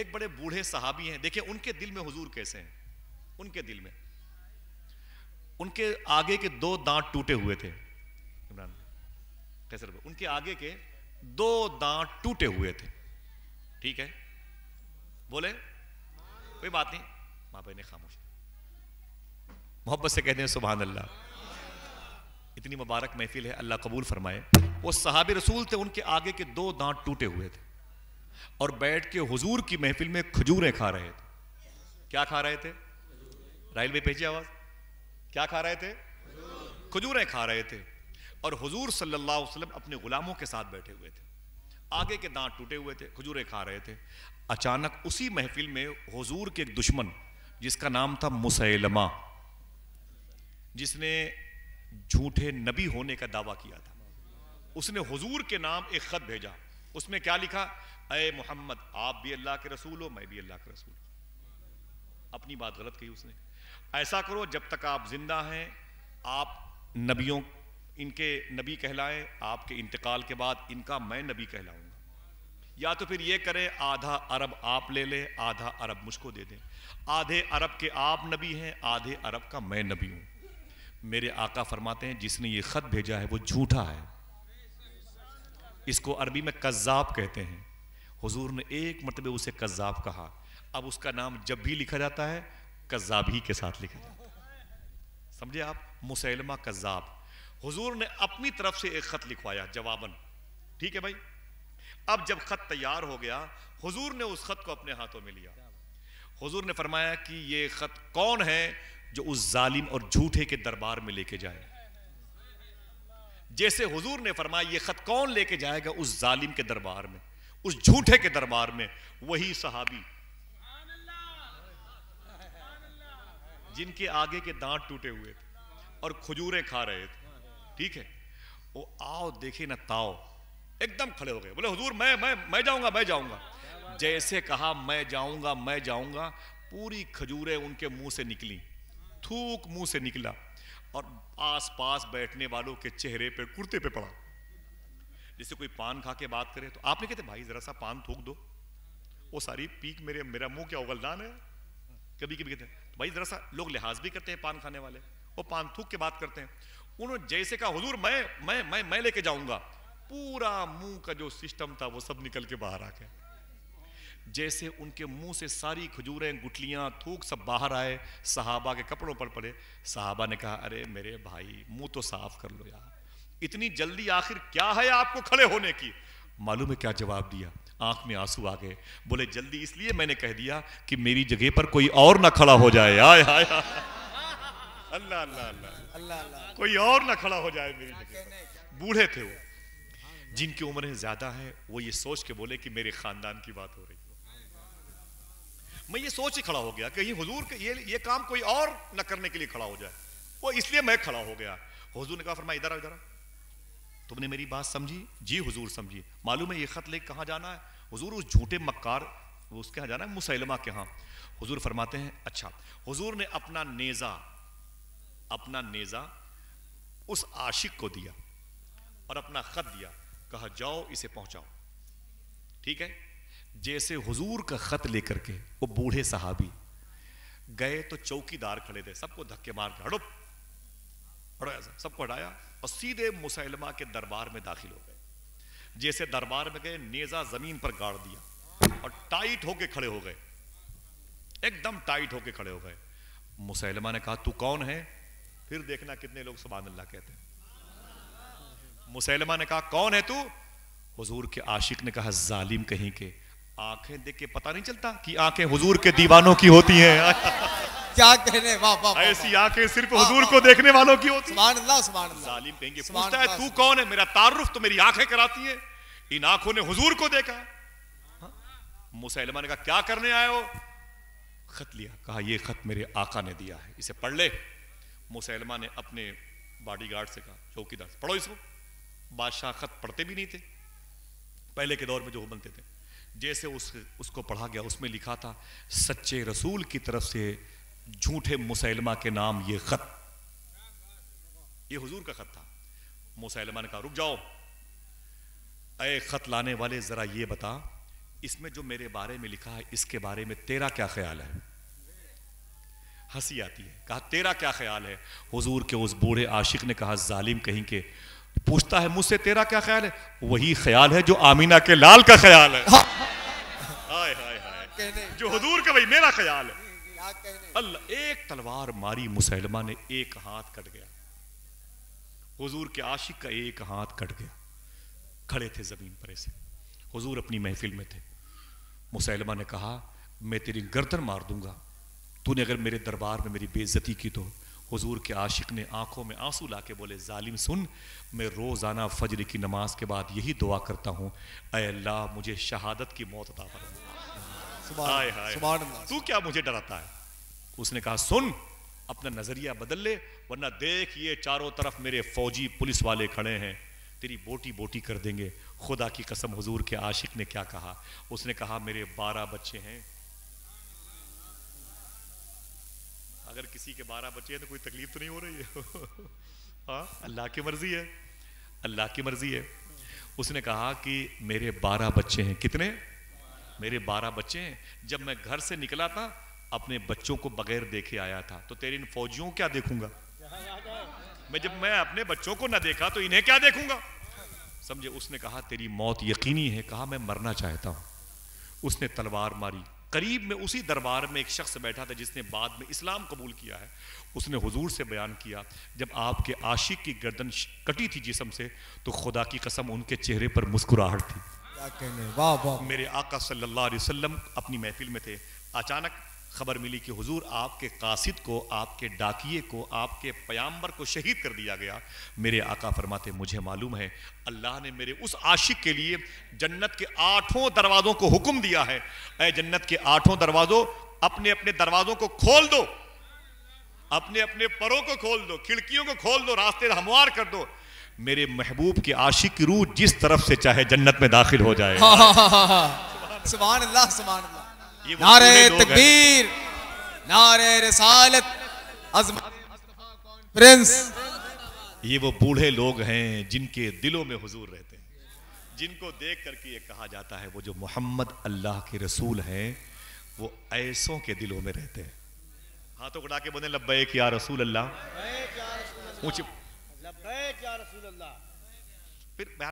एक बड़े बूढ़े सहाबी हैं देखिए उनके दिल में हुजूर कैसे हैं उनके दिल में उनके आगे के दो दांत टूटे हुए थे इमरान कैसे उनके आगे के दो दांत टूटे हुए थे ठीक है बोले कोई बात नहीं माँ बहने खामोश मोहब्बत से कहते हैं सुबह अल्लाह इतनी मुबारक महफिल है अल्लाह कबूल फरमाए वो सहाब रसूल थे उनके आगे के दो दांत टूटे हुए थे और बैठ के हुजूर की महफिल में खजूरें खा रहे थे क्या खा रहे थे राइल भेजी आवाज क्या खा रहे थे खजूरें खा रहे थे और हुजूर सल्लल्लाहु अलैहि वसल्लम अपने गुलामों के साथ बैठे हुए थे आगे के दांत टूटे हुए थे खजूरें खा रहे थे अचानक उसी महफिल में हुजूर के एक दुश्मन जिसका नाम था मुसैलमा जिसने झूठे नबी होने का दावा किया था उसने हुजूर के नाम एक खत भेजा उसमें क्या लिखा अय मोहम्मद आप भी अल्लाह के रसूल हो मैं भी अल्लाह के रसूल अपनी बात गलत कही उसने ऐसा करो जब तक आप जिंदा हैं आप नबियों इनके नबी कहलाएं आपके इंतकाल के बाद इनका मैं नबी कहलाऊंगा या तो फिर ये करें आधा अरब आप ले लें आधा अरब मुझको दे दें आधे अरब के आप नबी हैं आधे अरब का मैं नबी हूं मेरे आका फरमाते हैं जिसने ये खत भेजा है वो झूठा है इसको अरबी में कज़ाब कहते हैं हुजूर ने एक मरतबे उसे कज़ाब कहा अब उसका नाम जब भी लिखा जाता है कज़ाब ही के साथ लिखा जाता है समझे आप मुसैलमा कज़ाब हुजूर ने अपनी तरफ से एक ख़त लिखवाया जवाबन ठीक है भाई अब जब ख़त तैयार हो गया हुजूर ने उस ख़त को अपने हाथों में लिया हुजूर ने फरमाया कि ये ख़त कौन है जो उस जालिम और झूठे के दरबार में लेके जाए जैसे हुजूर ने फरमाया ये खत कौन लेके जाएगा उस जालिम के दरबार में उस झूठे के दरबार में वही सहाबी जिनके आगे के दांत टूटे हुए थे और खजूरें खा रहे थे ठीक है वो आओ देखे ना ताओ एकदम खड़े हो गए बोले हुजूर मैं मैं मैं जाऊंगा मैं जाऊंगा जैसे कहा मैं जाऊंगा मैं जाऊंगा पूरी खजूरें उनके मुंह से निकली थूक मुंह से निकला और आस पास बैठने वालों के चेहरे पे कुर्ते पे पड़ा जैसे कोई पान खा के बात करे तो आपने कहते भाई जरा सा पान थूक दो वो सारी पीक मेरे मेरा मुंह क्या उगलदान है कभी कभी कहते हैं तो भाई जरा सा लोग लिहाज भी करते हैं पान खाने वाले वो पान थूक के बात करते हैं उन्होंने जैसे कहा हुजूर मैं मैं मैं मैं लेके जाऊंगा पूरा मुंह का जो सिस्टम था वो सब निकल के बाहर आ गया जैसे उनके मुंह से सारी खजूरें गुटलियां थूक सब बाहर आए साहबा के कपड़ों पर पड़े साहबा ने कहा अरे मेरे भाई मुंह तो साफ कर लो यार इतनी जल्दी आखिर क्या है आपको खड़े होने की मालूम है क्या जवाब दिया आंख में आंसू आ गए बोले जल्दी इसलिए मैंने कह दिया कि मेरी जगह पर कोई और ना खड़ा हो जाए आय हाय अल्लाह अल्लाह अल्लाह कोई और ना खड़ा हो जाए मेरी जगह बूढ़े थे वो जिनकी उम्रें ज्यादा है वो ये सोच के बोले कि मेरे खानदान की बात हो रही मैं ये सोच ही खड़ा हो गया कहीं ये हुजूर के ये ये काम कोई और न करने के लिए खड़ा हो जाए वो इसलिए मैं खड़ा हो गया हुजूर ने कहा फरमा इधर इधर तुमने मेरी बात समझी जी हुजूर समझी मालूम है ये खत ले कहाँ जाना है हुजूर उस झूठे मक्कार उसके यहाँ जाना है मुसलमा के यहाँ हुजूर फरमाते हैं अच्छा हुजूर ने अपना नेज़ा अपना नेज़ा उस आशिक को दिया और अपना खत दिया कहा जाओ इसे पहुंचाओ ठीक है जैसे हुजूर का खत लेकर के वो बूढ़े साहबी गए तो चौकीदार खड़े थे सबको धक्के मार के हड़ो हड़ो सबको हटाया और सीधे मुसलमा के दरबार में दाखिल हो गए जैसे दरबार में गए नेजा जमीन पर गाड़ दिया और टाइट होके खड़े हो गए एकदम टाइट होके खड़े हो गए मुसलमा ने कहा तू कौन है फिर देखना कितने लोग सुबह अल्लाह कहते हैं मुसलमा ने कहा कौन है तू हुजूर के आशिक ने कहा जालिम कहीं के आंखें देख के पता नहीं चलता कि आंखें हुजूर के दीवानों की होती हैं क्या कहने वाह वाह ऐसी आंखें सिर्फ हुजूर को देखने वालों की होती सुभान जालिम कहेंगे पूछता है तू कौन है मेरा तारुफ तो मेरी आंखें कराती हैं इन आंखों ने हुजूर को देखा हाँ? मुसलमान का क्या करने आए हो खत लिया कहा यह खत मेरे आका ने दिया है इसे पढ़ ले मुसलमान ने अपने बॉडीगार्ड से कहा चौकीदार पढ़ो इसको बादशाह खत पढ़ते भी नहीं थे पहले के दौर में जो बनते थे जैसे उस उसको पढ़ा गया उसमें लिखा था सच्चे रसूल की तरफ से झूठे मुसैलमा के नाम ये खत ये हुजूर का खत था मुसैलमा ने कहा रुक जाओ अय खत लाने वाले ज़रा ये बता इसमें जो मेरे बारे में लिखा है इसके बारे में तेरा क्या ख्याल है हंसी आती है कहा तेरा क्या ख्याल है हुजूर के उस बूढ़े आशिक ने कहा जालिम कहीं के पूछता है मुझसे तेरा क्या ख्याल है वही ख्याल है जो आमीना के लाल का ख्याल है हाँ। हाय हाय हाय जो हजूर का भाई मेरा ख्याल है अल्लाह एक तलवार मारी मुसलमा ने एक हाथ कट गया हुजूर के आशिक का एक हाथ कट गया खड़े थे जमीन पर ऐसे हुजूर अपनी महफिल में थे मुसलमा ने कहा मैं तेरी गर्दन मार दूंगा तूने अगर मेरे दरबार में मेरी बेइज्जती की तो हुजूर के आशिक ने आंखों में आंसू लाके बोले जालिम सुन मैं रोज़ाना फजर की नमाज के बाद यही दुआ करता हूँ अल्लाह मुझे शहादत की मौत अता फरमा तू क्या मुझे डराता है उसने कहा सुन अपना नज़रिया बदल ले वरना देख ये चारों तरफ मेरे फौजी पुलिस वाले खड़े हैं तेरी बोटी बोटी कर देंगे खुदा की कसम हुजूर के आशिक ने क्या कहा उसने कहा मेरे बारह बच्चे हैं अगर किसी के बारह बच्चे हैं तो कोई तकलीफ तो नहीं हो रही है हाँ अल्लाह की मर्जी है अल्लाह की मर्जी है उसने कहा कि मेरे बारह बच्चे हैं कितने मेरे बारह बच्चे हैं जब मैं घर से निकला था अपने बच्चों को बगैर देखे आया था तो तेरे इन फौजियों क्या देखूंगा मैं जब मैं अपने बच्चों को ना देखा तो इन्हें क्या देखूंगा समझे उसने कहा तेरी मौत यकीनी है कहा मैं मरना चाहता हूं उसने तलवार मारी करीब में उसी दरबार में एक शख्स बैठा था जिसने बाद में इस्लाम कबूल किया है उसने हुजूर से बयान किया जब आपके आशिक की गर्दन कटी थी जिसम से तो खुदा की कसम उनके चेहरे पर मुस्कुराहट थी वाह वाह मेरे आका सल्लल्लाहु अलैहि वसल्लम अपनी महफिल में थे अचानक खबर मिली कि हुजूर आपके कासिद को आपके डाकिए को आपके पयाम्बर को शहीद कर दिया गया मेरे आका फरमाते मुझे मालूम है अल्लाह ने मेरे उस आशिक के लिए जन्नत के आठों दरवाज़ों को हुक्म दिया है अय जन्नत के आठों दरवाज़ों अपने अपने दरवाज़ों को खोल दो अपने अपने परों को खोल दो खिड़कियों को खोल दो रास्ते हमवार कर दो मेरे महबूब के आशिक रूह जिस तरफ से चाहे जन्नत में दाखिल हो जाए सुबह अल्लाह सुबह नारे तकबीर नारे रसालत कॉन्फ्रेंस ये वो बूढ़े लोग हैं जिनके दिलों में हुजूर रहते हैं जिनको देख करके ये कहा जाता है वो जो मोहम्मद अल्लाह के रसूल हैं वो ऐसों के दिलों में रहते हैं हाथों उड़ा के बोले लब्बैक या रसूल अल्लाह ऊंचे लब्बे क्या रसूल अल्लाह फिर